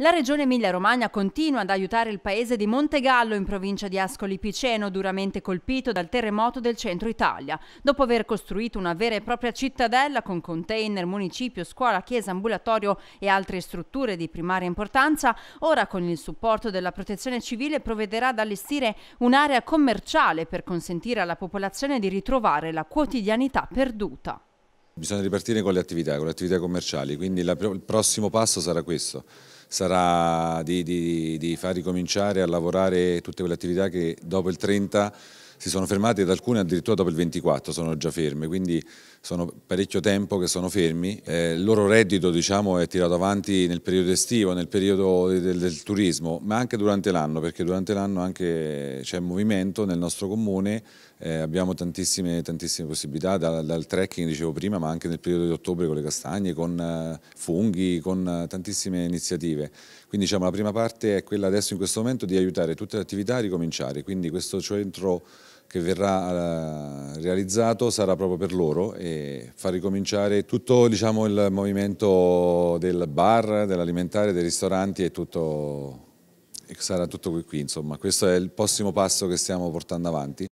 La regione Emilia-Romagna continua ad aiutare il paese di Montegallo in provincia di Ascoli Piceno, duramente colpito dal terremoto del centro Italia. Dopo aver costruito una vera e propria cittadella con container, municipio, scuola, chiesa, ambulatorio e altre strutture di primaria importanza, ora con il supporto della protezione civile provvederà ad allestire un'area commerciale per consentire alla popolazione di ritrovare la quotidianità perduta. Bisogna ripartire con le attività, con le attività commerciali, quindi il prossimo passo sarà questo sarà di, di, di far ricominciare a lavorare tutte quelle attività che dopo il 30 si sono fermati ed alcune addirittura dopo il 24 sono già ferme, quindi sono parecchio tempo che sono fermi. Eh, il loro reddito diciamo, è tirato avanti nel periodo estivo, nel periodo del, del turismo, ma anche durante l'anno, perché durante l'anno c'è movimento nel nostro comune, eh, abbiamo tantissime, tantissime possibilità, dal, dal, trekking dicevo prima, ma anche nel periodo di ottobre con le castagne, con eh, funghi, con eh, tantissime iniziative. Quindi diciamo, la prima parte è quella adesso in questo momento di aiutare tutte le attività a ricominciare, quindi questo centro che verrà eh, realizzato sarà proprio per loro e far ricominciare tutto diciamo, il movimento del bar, dell'alimentare, dei ristoranti e tutto, sarà tutto qui, qui insomma. Questo è il prossimo passo che stiamo portando avanti.